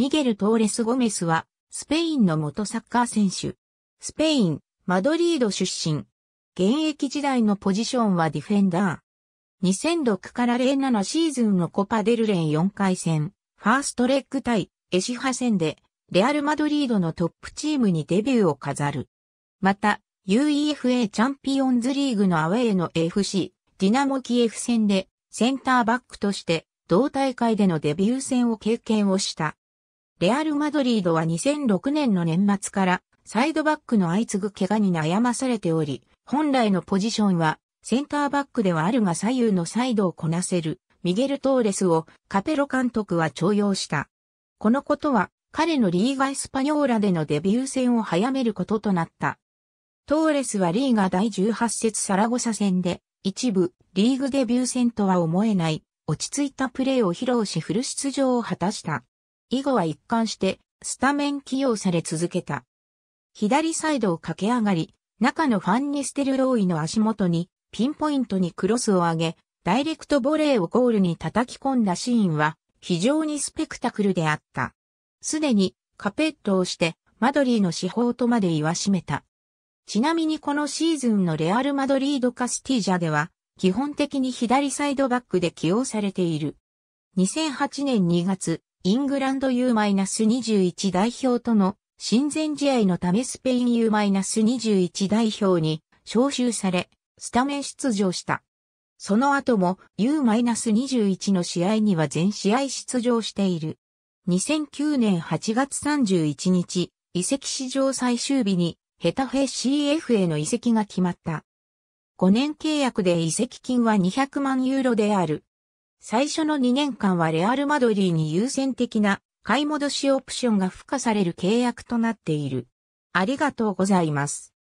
ミゲル・トーレス・ゴメスは、スペインの元サッカー選手。スペイン、マドリード出身。現役時代のポジションはディフェンダー。2006から07シーズンのコパデルレン4回戦、ファーストレッグ対エシハ戦で、レアル・マドリードのトップチームにデビューを飾る。また、UEFA チャンピオンズリーグのアウェーの FC、ディナモキエフ戦で、センターバックとして、同大会でのデビュー戦を経験をした。レアル・マドリードは2006年の年末からサイドバックの相次ぐ怪我に悩まされており、本来のポジションはセンターバックではあるが左右のサイドをこなせるミゲル・トーレスをカペロ監督は徴用した。このことは彼のリーガ・エスパニョーラでのデビュー戦を早めることとなった。トーレスはリーガ第18節サラゴサ戦で一部リーグデビュー戦とは思えない落ち着いたプレーを披露しフル出場を果たした。以後は一貫して、スタメン起用され続けた。左サイドを駆け上がり、中のファンニステルローイの足元に、ピンポイントにクロスを上げ、ダイレクトボレーをゴールに叩き込んだシーンは、非常にスペクタクルであった。すでに、カペットをして、マドリーの司法とまで言わしめた。ちなみにこのシーズンのレアル・マドリード・カスティージャでは、基本的に左サイドバックで起用されている。2008年2月、イングランド U-21 代表との親善試合のためスペイン U-21 代表に招集され、スタメン出場した。その後も U-21 の試合には全試合出場している。2009年8月31日、移籍史上最終日にヘタフェ CF への移籍が決まった。5年契約で移籍金は200万ユーロである。最初の2年間はレアル・マドリーに優先的な買い戻しオプションが付加される契約となっている。ありがとうございます。